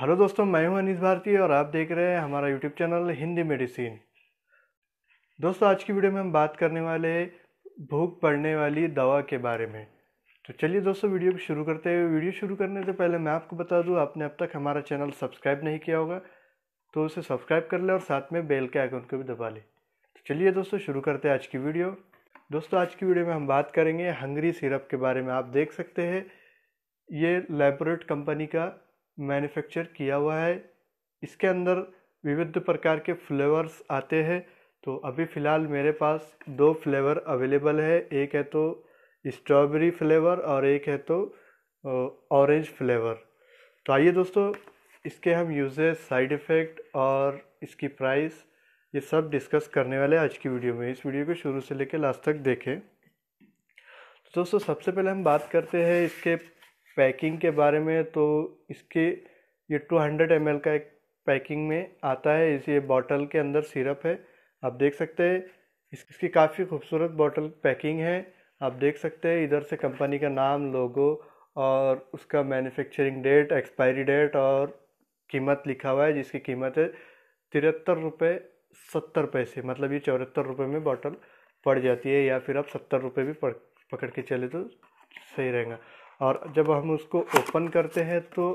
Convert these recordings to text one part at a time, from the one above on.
hello दोस्तों मैं हूं अनिस भारती और आप देख रहे हैं हमारा यूट्यूब चैनल हिंदी मेडिसिन दोस्तों आज की वीडियो में हम बात करने वाले हैं भूख पड़ने वाली दवा के बारे में तो चलिए दोस्तों वीडियो को शुरू करते हैं वीडियो शुरू करने से पहले मैं आपको बता दूं आपने अब तक हमारा चैनल सब्सक्राइब नहीं किया होगा तो उसे सब्सक्राइब कर लें और साथ में बेल के आइकन को भी दबा लें तो चलिए दोस्तों शुरू करते हैं आज की वीडियो दोस्तों आज की वीडियो में हम बात करेंगे हंगरी सिरप के बारे में आप देख सकते हैं ये लेबोरेट कंपनी का मैन्युफैक्चर किया हुआ है इसके अंदर विविध प्रकार के फ्लेवर्स आते हैं तो अभी फ़िलहाल मेरे पास दो फ्लेवर अवेलेबल है एक है तो स्ट्रॉबेरी फ्लेवर और एक है तो ऑरेंज फ्लेवर तो आइए दोस्तों इसके हम यूजेस साइड इफ़ेक्ट और इसकी प्राइस ये सब डिस्कस करने वाले आज की वीडियो में इस वीडियो को शुरू से लेकर लास्ट तक देखें तो दोस्तों सबसे पहले हम बात करते हैं इसके पैकिंग के बारे में तो इसके ये टू हंड्रेड एम का एक पैकिंग में आता है इस ये बॉटल के अंदर सिरप है आप देख सकते हैं इसकी काफ़ी खूबसूरत बॉटल पैकिंग है आप देख सकते हैं इधर से कंपनी का नाम लोगो और उसका मैन्युफैक्चरिंग डेट एक्सपायरी डेट और कीमत लिखा हुआ है जिसकी कीमत है तिहत्तर रुपये सत्तर पैसे मतलब ये चौहत्तर रुपये में बॉटल पड़ जाती है या फिर आप सत्तर रुपये भी पकड़ के चले तो सही रहेगा और जब हम उसको ओपन करते हैं तो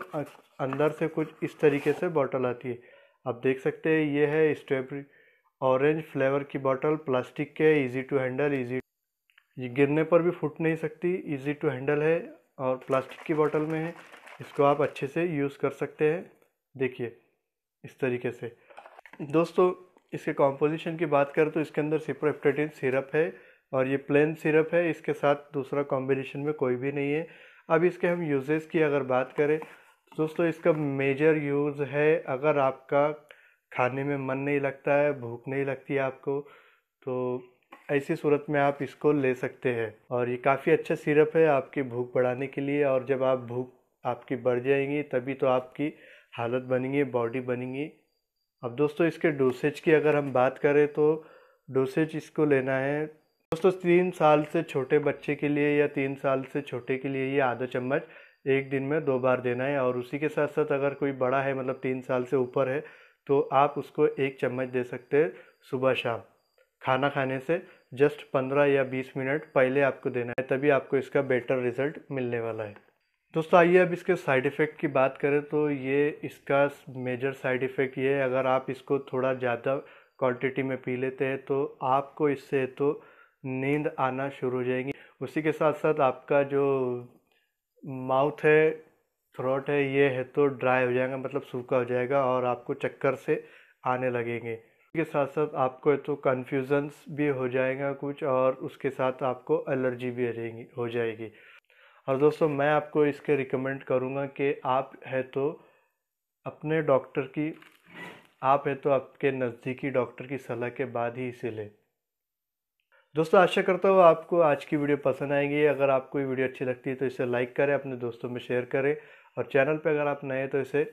अंदर से कुछ इस तरीके से बॉटल आती है आप देख सकते हैं ये है स्ट्रॉबेरी ऑरेंज फ्लेवर की बॉटल प्लास्टिक के इजी टू हैंडल इजी ये गिरने पर भी फूट नहीं सकती इजी टू हैंडल है और प्लास्टिक की बॉटल में है इसको आप अच्छे से यूज़ कर सकते हैं देखिए इस तरीके से दोस्तों इसके कॉम्पोजिशन की बात करें तो इसके अंदर सिप्रोप्टेटिन सिरप है और ये प्लेन सिरप है इसके साथ दूसरा कॉम्बिनेशन में कोई भी नहीं है अब इसके हम यूजेस की अगर बात करें दोस्तों इसका मेजर यूज़ है अगर आपका खाने में मन नहीं लगता है भूख नहीं लगती आपको तो ऐसी सूरत में आप इसको ले सकते हैं और ये काफ़ी अच्छा सिरप है आपकी भूख बढ़ाने के लिए और जब आप भूख आपकी बढ़ जाएंगी तभी तो आपकी हालत बनेंगी बॉडी बनेंगी अब दोस्तों इसके डोसेज की अगर हम बात करें तो डोसेज इसको लेना है दोस्तों तीन साल से छोटे बच्चे के लिए या तीन साल से छोटे के लिए ये आधा चम्मच एक दिन में दो बार देना है और उसी के साथ साथ अगर कोई बड़ा है मतलब तीन साल से ऊपर है तो आप उसको एक चम्मच दे सकते हैं सुबह शाम खाना खाने से जस्ट पंद्रह या बीस मिनट पहले आपको देना है तभी आपको इसका बेटर रिजल्ट मिलने वाला है दोस्तों आइए अब इसके साइड इफ़ेक्ट की बात करें तो ये इसका मेजर साइड इफ़ेक्ट ये है अगर आप इसको थोड़ा ज़्यादा क्वांटिटी में पी लेते हैं तो आपको इससे तो नींद आना शुरू हो जाएगी उसी के साथ साथ आपका जो माउथ है थ्रोट है ये है तो ड्राई हो जाएगा मतलब सूखा हो जाएगा और आपको चक्कर से आने लगेंगे उसके साथ साथ आपको तो कन्फ्यूजन्स भी हो जाएगा कुछ और उसके साथ आपको एलर्जी भी हो जाएगी और दोस्तों मैं आपको इसके रिकमेंड करूँगा कि आप है तो अपने डॉक्टर की आप है तो आपके नज़दीकी डॉक्टर की सलाह के बाद ही इसे लें दोस्तों आशा करता हूँ आपको आज की वीडियो पसंद आएगी अगर आपको ये वीडियो अच्छी लगती है तो इसे लाइक करें अपने दोस्तों में शेयर करें और चैनल पर अगर आप नए हैं तो इसे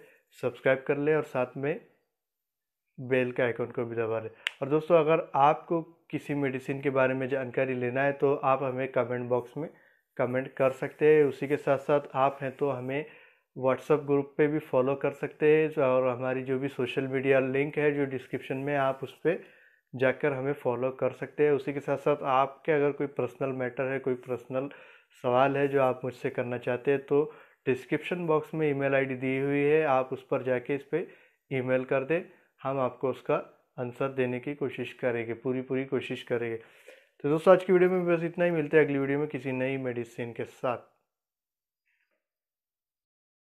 सब्सक्राइब कर लें और साथ में बेल के आइकन को भी दबा लें और दोस्तों अगर आपको किसी मेडिसिन के बारे में जानकारी लेना है तो आप हमें कमेंट बॉक्स में कमेंट कर सकते हैं उसी के साथ साथ आप हैं तो हमें व्हाट्सअप ग्रुप पे भी फॉलो कर सकते हैं और हमारी जो भी सोशल मीडिया लिंक है जो डिस्क्रिप्शन में आप उस पर जाकर हमें फॉलो कर सकते हैं उसी के साथ साथ आपके अगर कोई पर्सनल मैटर है कोई पर्सनल सवाल है जो आप मुझसे करना चाहते हैं तो डिस्क्रिप्शन बॉक्स में ईमेल आईडी दी हुई है आप उस पर जाके इस पर ईमेल कर दें हम आपको उसका आंसर देने की कोशिश करेंगे पूरी पूरी कोशिश करेंगे तो दोस्तों आज की वीडियो में बस इतना ही मिलते हैं अगली वीडियो में किसी नई मेडिसिन के साथ